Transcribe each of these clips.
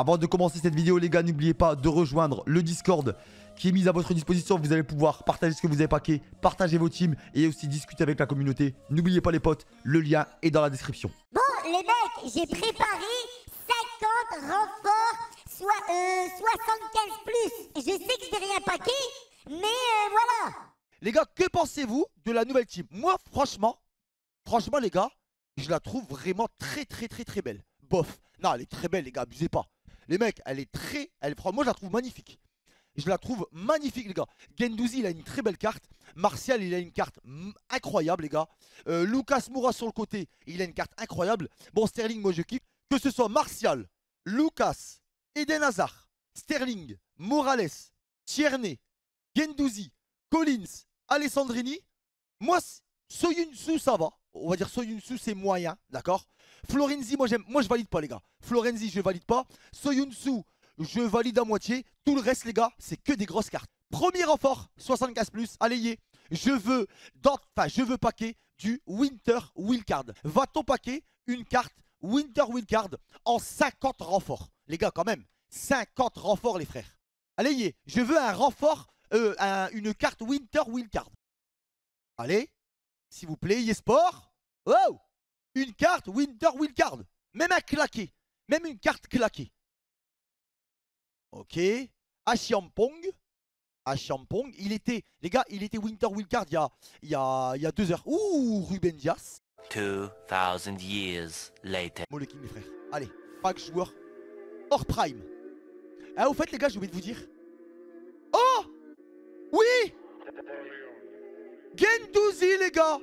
Avant de commencer cette vidéo, les gars, n'oubliez pas de rejoindre le Discord qui est mis à votre disposition. Vous allez pouvoir partager ce que vous avez packé, partager vos teams et aussi discuter avec la communauté. N'oubliez pas les potes, le lien est dans la description. Bon, les mecs, j'ai préparé 50 renforts, soit 75 euh, plus. Je sais que je rien packé, mais euh, voilà. Les gars, que pensez-vous de la nouvelle team Moi, franchement, franchement les gars, je la trouve vraiment très très très très belle. Bof. Non, elle est très belle les gars, abusez pas. Les mecs, elle est très. Elle, moi, je la trouve magnifique. Je la trouve magnifique, les gars. Gendouzi, il a une très belle carte. Martial, il a une carte incroyable, les gars. Euh, Lucas Moura sur le côté, il a une carte incroyable. Bon, Sterling, moi, je kiffe. Que ce soit Martial, Lucas, Eden Hazard, Sterling, Morales, Tierney, Gendouzi, Collins, Alessandrini. Moi, Soyunsu, ça va. On va dire Soyunsu, c'est moyen, d'accord Florenzi, moi moi je valide pas les gars. Florenzi, je valide pas. Soyunsu, je valide à moitié. Tout le reste les gars, c'est que des grosses cartes. Premier renfort, 75 plus, allez Je veux, enfin je veux paquer du Winter Card Va-t-on paquet une carte Winter Wildcard en 50 renforts Les gars quand même, 50 renforts les frères. Allez je veux un renfort, euh, une carte Winter Card Allez, s'il vous plaît, sport. Wow une carte Winter Wildcard. Même à claquer. Même une carte claquée. Ok. À Champong. À Champong. Il était, les gars, il était Winter Wildcard il y a, il y a, il y a deux heures. Ouh, Ruben Dias. 2000 years later. Mo mes frères. frères Allez, pack joueur hors prime. Ah, au fait, les gars, j'ai oublié de vous dire. Oh Oui Gendouzi, les gars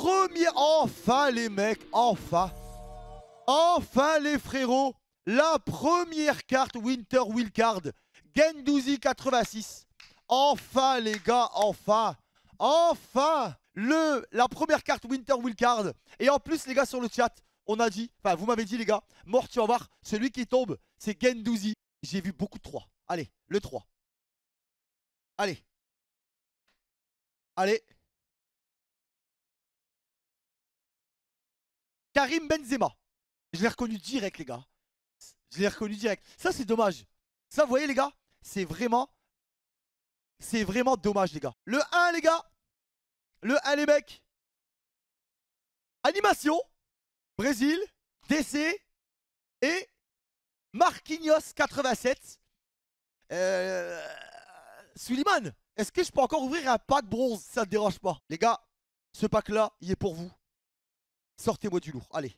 Premier, enfin les mecs, enfin. Enfin les frérots, la première carte Winter Wildcard, Gendouzi 86. Enfin les gars, enfin. Enfin le, la première carte Winter Card, Et en plus les gars sur le chat, on a dit, enfin vous m'avez dit les gars, mort tu vas voir, celui qui tombe, c'est Gendouzi. J'ai vu beaucoup de 3. Allez, le 3. Allez. Allez. Karim Benzema. Je l'ai reconnu direct, les gars. Je l'ai reconnu direct. Ça, c'est dommage. Ça, vous voyez, les gars, c'est vraiment... C'est vraiment dommage, les gars. Le 1, les gars. Le 1, les mecs. Animation. Brésil. DC. Et Marquinhos 87. Euh... est-ce que je peux encore ouvrir un pack bronze Ça ne dérange pas. Les gars, ce pack-là, il est pour vous. Sortez-moi du lourd. Allez.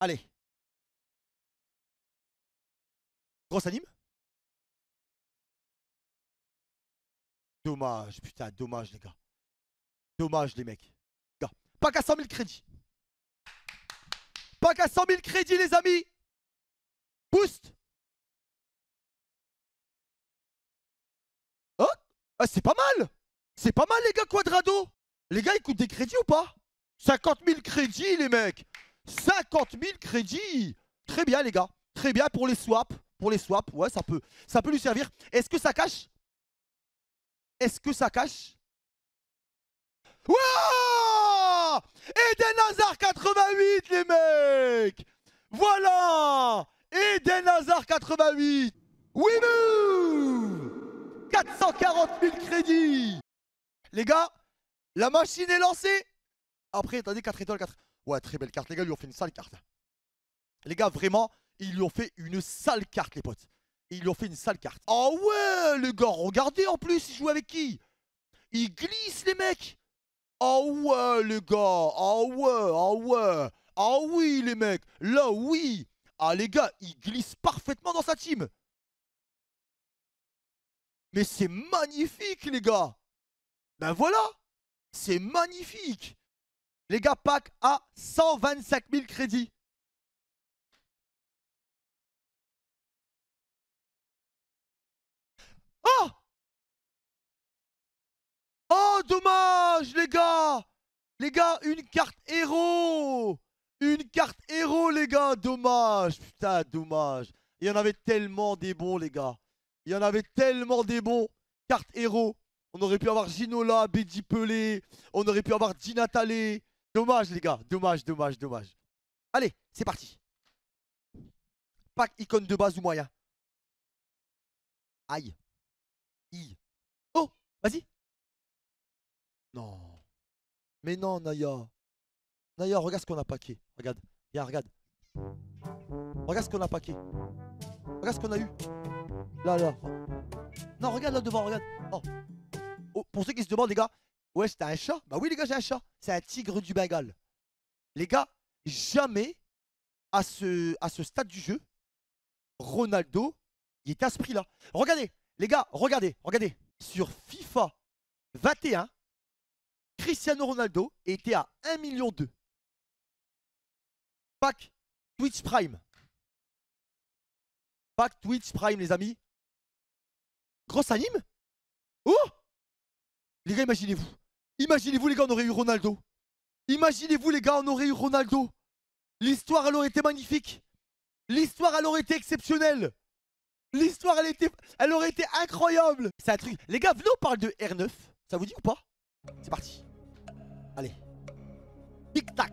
Allez. Grosse anime Dommage, putain, dommage les gars. Dommage les mecs. Gars. Pas qu'à 100 000 crédits. Pas qu'à 100 000 crédits les amis. Boost. Hein ah, c'est pas mal. C'est pas mal les gars Quadrado. Les gars, ils coûtent des crédits ou pas 50 000 crédits, les mecs 50 000 crédits Très bien, les gars. Très bien pour les swaps. Pour les swaps, ouais, ça peut, ça peut lui servir. Est-ce que ça cache Est-ce que ça cache Wouah Eden Hazard 88, les mecs Voilà Eden Hazard 88 Oui, 440 000 crédits Les gars, la machine est lancée après, t'as 4 étoiles, 4. Ouais, très belle carte. Les gars lui ont fait une sale carte. Les gars, vraiment, ils lui ont fait une sale carte, les potes. Ils lui ont fait une sale carte. Oh ouais, les gars, regardez en plus, ils jouent avec qui Ils glissent, les mecs. Oh ouais, les gars. Oh ouais, oh ouais. Oh oui, les mecs. Là, oui. Ah, les gars, il glisse parfaitement dans sa team. Mais c'est magnifique, les gars. Ben voilà. C'est magnifique. Les gars, Pac a 125 000 crédits. Oh Oh, dommage, les gars Les gars, une carte héros Une carte héros, les gars Dommage, putain, dommage. Il y en avait tellement des bons, les gars. Il y en avait tellement des bons. Carte héros. On aurait pu avoir Ginola, Bédi Pelé. On aurait pu avoir Dinatale. Dommage, les gars. Dommage, dommage, dommage. Allez, c'est parti. Pack icône de base ou moyen. Aïe. I. Oh, vas-y. Non. Mais non, Naya. Naya, regarde ce qu'on a paqué. Regarde. Viens, regarde. Regarde ce qu'on a paqué. Regarde ce qu'on a eu. Là, là. Non, regarde là devant, regarde. Oh, oh pour ceux qui se demandent, les gars, Ouais, t'as un chat Bah oui, les gars, j'ai un chat. C'est un tigre du Bengale. Les gars, jamais à ce, à ce stade du jeu, Ronaldo, il est à ce prix-là. Regardez, les gars, regardez, regardez. Sur FIFA 21, Cristiano Ronaldo était à 1 million Pack Twitch Prime. Pack Twitch Prime, les amis. Grosse anime Oh Les gars, imaginez-vous. Imaginez-vous les gars, on aurait eu Ronaldo. Imaginez-vous les gars, on aurait eu Ronaldo. L'histoire, elle aurait été magnifique. L'histoire, elle aurait été exceptionnelle. L'histoire, elle, était... elle aurait été incroyable. C'est un truc. Les gars, venez, on parle de R9. Ça vous dit ou pas C'est parti. Allez. Tic-tac.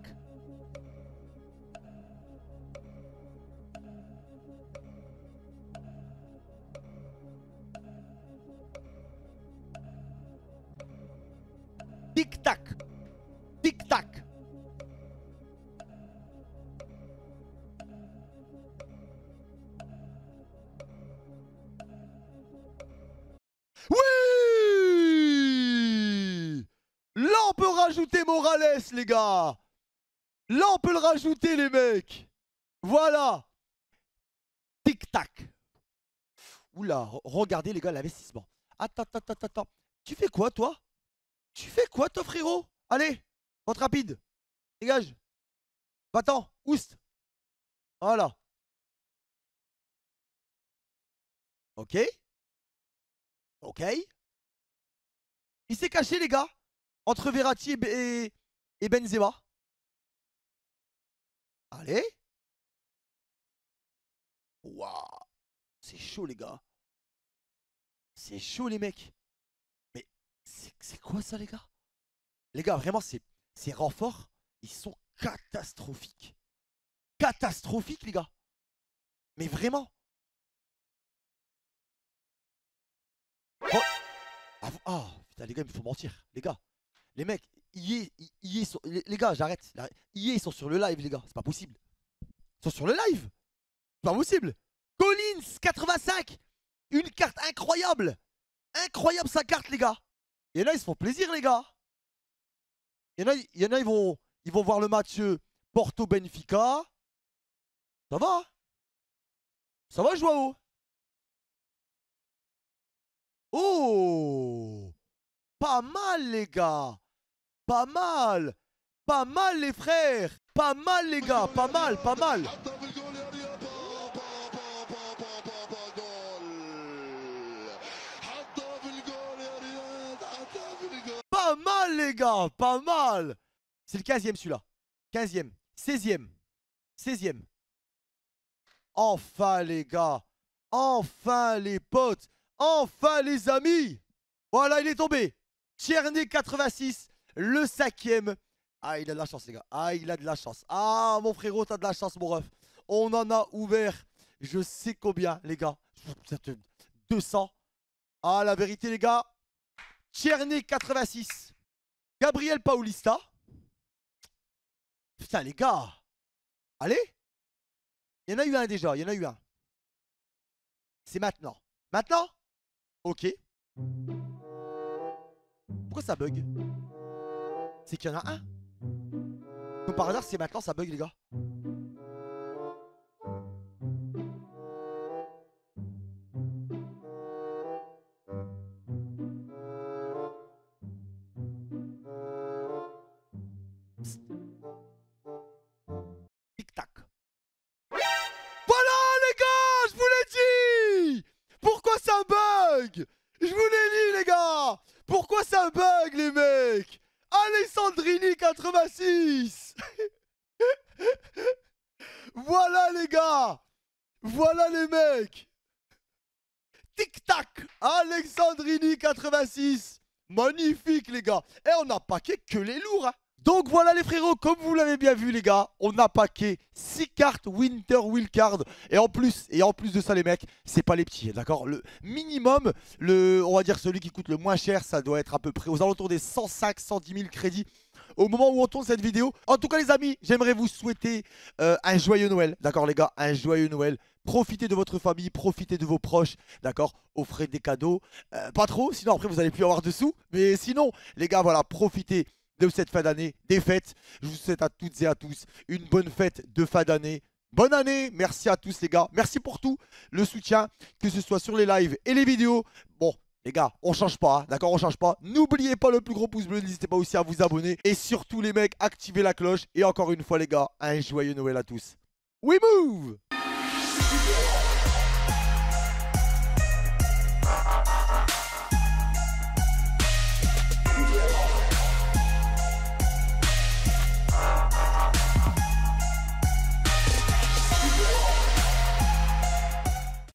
Morales, les gars. Là, on peut le rajouter, les mecs. Voilà. Tic-tac. Oula, regardez, les gars, l'investissement. Attends, attends, attends, attends. Tu fais quoi, toi Tu fais quoi, toi, frérot Allez, Rentre rapide. Dégage. Va-t'en, oust. Voilà. Ok. Ok. Il s'est caché, les gars. Entre Verratti et, et Benzema. Allez. Waouh. C'est chaud, les gars. C'est chaud, les mecs. Mais c'est quoi ça, les gars Les gars, vraiment, ces, renforts, ils sont catastrophiques. Catastrophiques, les gars. Mais vraiment. Oh. Ah, putain, les gars, il faut mentir. Les gars. Les mecs, y est, y les gars, j'arrête. y ils sont sur le live, les gars. C'est pas possible. Ils sont sur le live. C'est pas possible. Collins, 85. Une carte incroyable. Incroyable sa carte, les gars. Il y en a, ils se font plaisir, les gars. Il y en a, y en a ils, vont, ils vont voir le match euh, Porto-Benfica. Ça va Ça va, Joao Oh Pas mal, les gars pas mal Pas mal les frères Pas mal les gars Pas mal, pas mal Pas mal les gars Pas mal C'est le 15ème celui-là. 15ème. 16ème. 16ème. Enfin les gars Enfin les potes Enfin les amis Voilà il est tombé Tierney 86 le cinquième. Ah, il a de la chance, les gars. Ah, il a de la chance. Ah, mon frérot, t'as de la chance, mon ref. On en a ouvert, je sais combien, les gars. 200. Ah, la vérité, les gars. Tcherny 86. Gabriel Paulista. Putain, les gars. Allez. Il y en a eu un déjà, il y en a eu un. C'est maintenant. Maintenant Ok. Pourquoi ça bug c'est qu'il y en a un. Donc par hasard, c'est maintenant ça bug, les gars. Alexandrini 86 Voilà les gars Voilà les mecs Tic-tac Alexandrini 86 Magnifique les gars Et eh, on a paqué que les lourds hein. Donc voilà les frérots, comme vous l'avez bien vu les gars, on a paqué 6 cartes Winter Wildcard. Et en plus, et en plus de ça les mecs, c'est pas les petits, hein, d'accord Le minimum, le, on va dire celui qui coûte le moins cher, ça doit être à peu près aux alentours des 105, 110 000 crédits au moment où on tourne cette vidéo. En tout cas, les amis, j'aimerais vous souhaiter euh, un joyeux Noël. D'accord, les gars, un joyeux Noël. Profitez de votre famille, profitez de vos proches, d'accord Offrez des cadeaux. Euh, pas trop, sinon après vous allez plus avoir de sous. Mais sinon, les gars, voilà, profitez de cette fin d'année, des fêtes. Je vous souhaite à toutes et à tous une bonne fête de fin d'année. Bonne année, merci à tous les gars, merci pour tout le soutien, que ce soit sur les lives et les vidéos. Bon, les gars, on change pas, hein, d'accord On change pas. N'oubliez pas le plus gros pouce bleu, n'hésitez pas aussi à vous abonner. Et surtout les mecs, activez la cloche. Et encore une fois les gars, un joyeux Noël à tous. We move